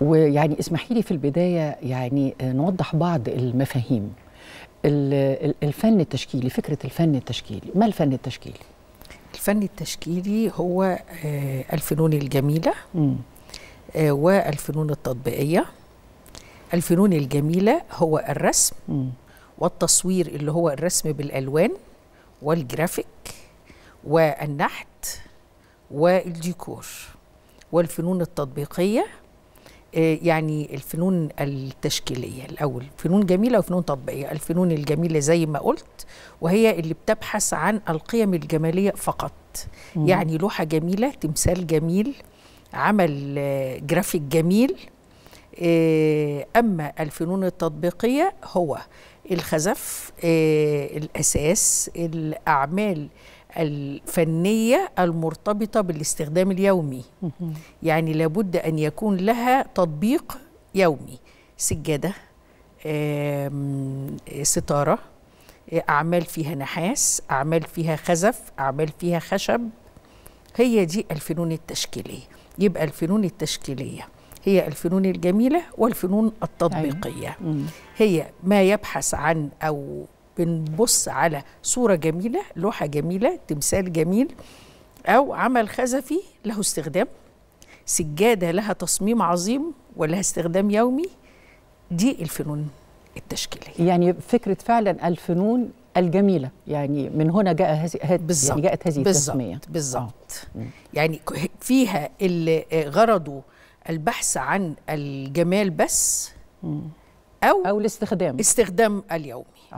ويعني اسمحي لي في البدايه يعني آه، نوضح بعض المفاهيم الفن التشكيلي فكره الفن التشكيلي ما الفن التشكيلي الفن التشكيلي هو آه، الفنون الجميله آه، والفنون التطبيقيه الفنون الجميله هو الرسم والتصوير اللي هو الرسم بالالوان والجرافيك والنحت والديكور والفنون التطبيقيه آه، يعني الفنون التشكيليه الاول فنون جميله وفنون تطبيقيه الفنون الجميله زي ما قلت وهي اللي بتبحث عن القيم الجماليه فقط مم. يعني لوحه جميله تمثال جميل عمل آه، جرافيك جميل آه، اما الفنون التطبيقيه هو الخزف الاساس الاعمال الفنية المرتبطة بالاستخدام اليومي يعني لابد أن يكون لها تطبيق يومي سجادة ستارة أعمال فيها نحاس أعمال فيها خزف أعمال فيها خشب هي دي الفنون التشكيلية يبقى الفنون التشكيلية هي الفنون الجميلة والفنون أيوة. التطبيقية هي ما يبحث عن أو بنبص على صورة جميلة لوحة جميلة تمثال جميل أو عمل خزفي له استخدام سجادة لها تصميم عظيم ولها استخدام يومي دي الفنون التشكيلية يعني فكرة فعلا الفنون الجميلة يعني من هنا جاء هذه يعني جاءت هذه التسمية آه. بالظبط يعني فيها اللي آه، غرضه البحث عن الجمال بس أو أو الاستخدام استخدام اليومي آه.